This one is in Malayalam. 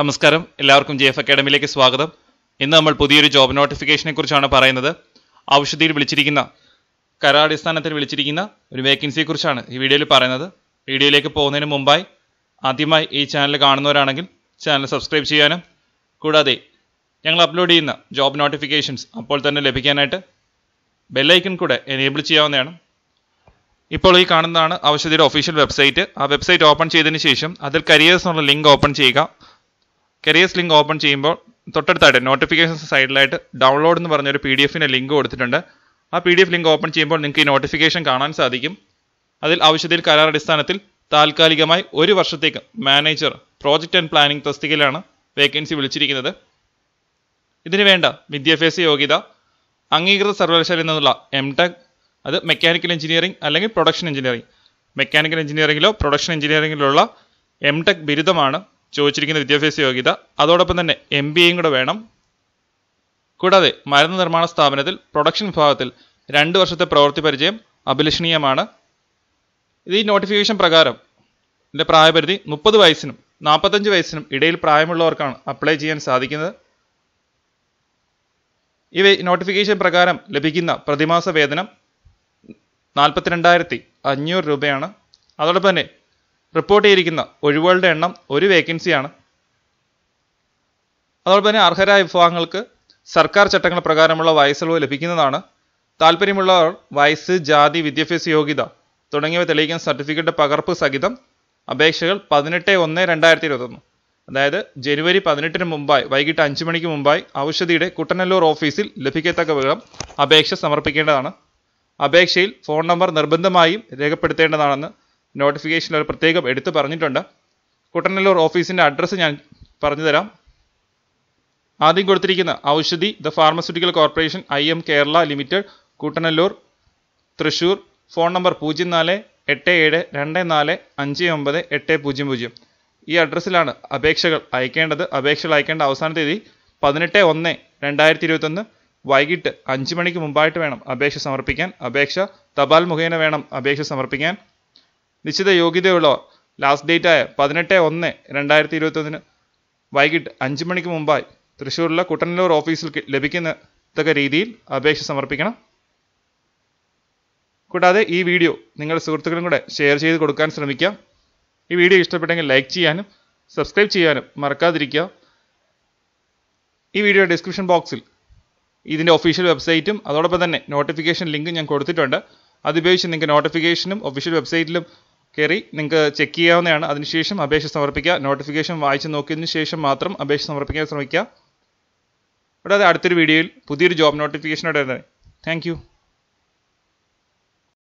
നമസ്കാരം എല്ലാവർക്കും ജി എഫ് അക്കാഡമിയിലേക്ക് സ്വാഗതം ഇന്ന് നമ്മൾ പുതിയൊരു ജോബ് നോട്ടിഫിക്കേഷനെ കുറിച്ചാണ് പറയുന്നത് ഔഷധിയിൽ വിളിച്ചിരിക്കുന്ന കരാടിസ്ഥാനത്തിൽ വിളിച്ചിരിക്കുന്ന ഒരു വേക്കൻസിയെക്കുറിച്ചാണ് ഈ വീഡിയോയിൽ പറയുന്നത് വീഡിയോയിലേക്ക് പോകുന്നതിന് മുമ്പായി ആദ്യമായി ഈ ചാനൽ കാണുന്നവരാണെങ്കിൽ ചാനൽ സബ്സ്ക്രൈബ് ചെയ്യാനും കൂടാതെ ഞങ്ങൾ അപ്ലോഡ് ചെയ്യുന്ന ജോബ് നോട്ടിഫിക്കേഷൻസ് അപ്പോൾ തന്നെ ലഭിക്കാനായിട്ട് ബെല്ലൈക്കൺ കൂടെ എനേബിൾ ചെയ്യാവുന്നതാണ് ഇപ്പോൾ ഈ കാണുന്നതാണ് ഔഷധിയുടെ ഒഫീഷ്യൽ വെബ്സൈറ്റ് ആ വെബ്സൈറ്റ് ഓപ്പൺ ചെയ്തതിന് ശേഷം അതിൽ കരിയേഴ്സ് എന്നുള്ള ലിങ്ക് ഓപ്പൺ ചെയ്യുക കരിയേഴ്സ് ലിങ്ക് ഓപ്പൺ ചെയ്യുമ്പോൾ തൊട്ടടുത്തായിട്ട് നോട്ടിഫിക്കേഷൻ സൈഡിലായിട്ട് ഡൗൺലോഡ് എന്ന് പറഞ്ഞൊരു പി ഡി എഫിൻ്റെ ലിങ്ക് കൊടുത്തിട്ടുണ്ട് ആ P D F link open ചെയ്യുമ്പോൾ നിങ്ങൾക്ക് ഈ നോട്ടിഫിക്കേഷൻ കാണാൻ സാധിക്കും അതിൽ ഔഷധിയിൽ കരാർ അടിസ്ഥാനത്തിൽ താൽക്കാലികമായി ഒരു വർഷത്തേക്ക് മാനേജർ പ്രോജക്റ്റ് ആൻഡ് പ്ലാനിംഗ് തസ്തികയിലാണ് വേക്കൻസി വിളിച്ചിരിക്കുന്നത് ഇതിനു വേണ്ട വിദ്യാഭ്യാസ യോഗ്യത അംഗീകൃത സർവകലാശാലയിൽ നിന്നുള്ള എം ടെക് അത് മെക്കാനിക്കൽ എഞ്ചിനീയറിംഗ് അല്ലെങ്കിൽ പ്രൊഡക്ഷൻ എഞ്ചിനീയറിംഗ് മെക്കാനിക്കൽ എഞ്ചിനീയറിംഗിലോ പ്രൊഡക്ഷൻ എഞ്ചിനീയറിംഗിലുള്ള എം ടെക് ബിരുദമാണ് ചോദിച്ചിരിക്കുന്ന വിദ്യാഭ്യാസ യോഗ്യത അതോടൊപ്പം തന്നെ എം ബി എയും കൂടെ വേണം കൂടാതെ മരുന്ന് നിർമ്മാണ സ്ഥാപനത്തിൽ പ്രൊഡക്ഷൻ വിഭാഗത്തിൽ രണ്ട് വർഷത്തെ പ്രവൃത്തി പരിചയം അഭിലഷണീയമാണ് ഇത് ഈ നോട്ടിഫിക്കേഷൻ പ്രകാരം ഇതിൻ്റെ പ്രായപരിധി മുപ്പത് വയസ്സിനും നാൽപ്പത്തഞ്ച് വയസ്സിനും ഇടയിൽ പ്രായമുള്ളവർക്കാണ് അപ്ലൈ ചെയ്യാൻ സാധിക്കുന്നത് ഇവ നോട്ടിഫിക്കേഷൻ പ്രകാരം ലഭിക്കുന്ന പ്രതിമാസ വേതനം നാൽപ്പത്തിരണ്ടായിരത്തി അഞ്ഞൂറ് രൂപയാണ് അതോടൊപ്പം തന്നെ റിപ്പോർട്ട് ചെയ്തിരിക്കുന്ന ഒഴിവുകളുടെ എണ്ണം ഒരു വേക്കൻസിയാണ് അതോടൊപ്പം തന്നെ അർഹരായ വിഭാഗങ്ങൾക്ക് സർക്കാർ ചട്ടങ്ങൾ പ്രകാരമുള്ള വയസ്സളവ് ലഭിക്കുന്നതാണ് താല്പര്യമുള്ളവർ വയസ്സ് ജാതി വിദ്യാഭ്യാസ യോഗ്യത തുടങ്ങിയവ തെളിയിക്കുന്ന സർട്ടിഫിക്കറ്റ് പകർപ്പ് സഹിതം അപേക്ഷകൾ പതിനെട്ട് ഒന്ന് രണ്ടായിരത്തി ഇരുപത്തൊന്ന് അതായത് ജനുവരി പതിനെട്ടിന് മുമ്പായി വൈകിട്ട് അഞ്ച് മണിക്ക് മുമ്പായി ഔഷധിയുടെ കുട്ടനല്ലൂർ ഓഫീസിൽ ലഭിക്കത്തക്ക വിധം അപേക്ഷ സമർപ്പിക്കേണ്ടതാണ് അപേക്ഷയിൽ ഫോൺ നമ്പർ നിർബന്ധമായും രേഖപ്പെടുത്തേണ്ടതാണെന്ന് നോട്ടിഫിക്കേഷൻ ഒരു പ്രത്യേകം എടുത്തു പറഞ്ഞിട്ടുണ്ട് കുട്ടനല്ലൂർ ഓഫീസിൻ്റെ അഡ്രസ്സ് ഞാൻ പറഞ്ഞുതരാം ആദ്യം കൊടുത്തിരിക്കുന്ന Oushadhi the pharmaceutical corporation I M Kerala limited Koottanallur Thrissur phone number പൂജ്യം നാല് എട്ട് ഏഴ് രണ്ട് നാല് അഞ്ച് ഒമ്പത് എട്ട് പൂജ്യം പൂജ്യം ഈ അഡ്രസ്സിലാണ് അപേക്ഷകൾ അയക്കേണ്ടത് അപേക്ഷകൾ അയക്കേണ്ട അവസാന തീയതി പതിനെട്ട് ഒന്ന് രണ്ടായിരത്തി ഇരുപത്തൊന്ന് വൈകിട്ട് അഞ്ച് മണിക്ക് മുമ്പായിട്ട് വേണം അപേക്ഷ സമർപ്പിക്കാൻ അപേക്ഷ തപാൽ മുഖേന വേണം അപേക്ഷ സമർപ്പിക്കാൻ നിശ്ചിത യോഗ്യതയുള്ള ലാസ്റ്റ് ഡേറ്റായ പതിനെട്ട് ഒന്ന് രണ്ടായിരത്തി ഇരുപത്തൊന്നിന് വൈകിട്ട് അഞ്ച് മണിക്ക് മുമ്പായി തൃശ്ശൂരിലെ കുട്ടനല്ലൂർ ഓഫീസിൽ തക്ക രീതിയിൽ അപേക്ഷ സമർപ്പിക്കണം കൂടാതെ ഈ വീഡിയോ നിങ്ങളുടെ സുഹൃത്തുക്കളും കൂടെ ഷെയർ ചെയ്ത് കൊടുക്കാൻ ശ്രമിക്കാം ഈ വീഡിയോ ഇഷ്ടപ്പെട്ടെങ്കിൽ ലൈക്ക് ചെയ്യാനും സബ്സ്ക്രൈബ് ചെയ്യാനും മറക്കാതിരിക്കുക ഈ വീഡിയോ ഡിസ്ക്രിപ്ഷൻ ബോക്സിൽ ഇതിൻ്റെ ഒഫീഷ്യൽ വെബ്സൈറ്റും അതോടൊപ്പം തന്നെ നോട്ടിഫിക്കേഷൻ ലിങ്കും ഞാൻ കൊടുത്തിട്ടുണ്ട് അതുപയോഗിച്ച് നിങ്ങൾക്ക് നോട്ടിഫിക്കേഷനും ഒഫീഷ്യൽ വെബ്സൈറ്റിലും കയറി നിങ്ങൾക്ക് ചെക്ക് ചെയ്യാവുന്നതാണ് അതിനുശേഷം അപേക്ഷ സമർപ്പിക്കുക നോട്ടിഫിക്കേഷൻ വായിച്ചു നോക്കിയതിന് ശേഷം മാത്രം അപേക്ഷ സമർപ്പിക്കാൻ ശ്രമിക്കുക കൂടാതെ അടുത്തൊരു വീഡിയോയിൽ പുതിയൊരു ജോബ് നോട്ടിഫിക്കേഷനോടെ താങ്ക് യു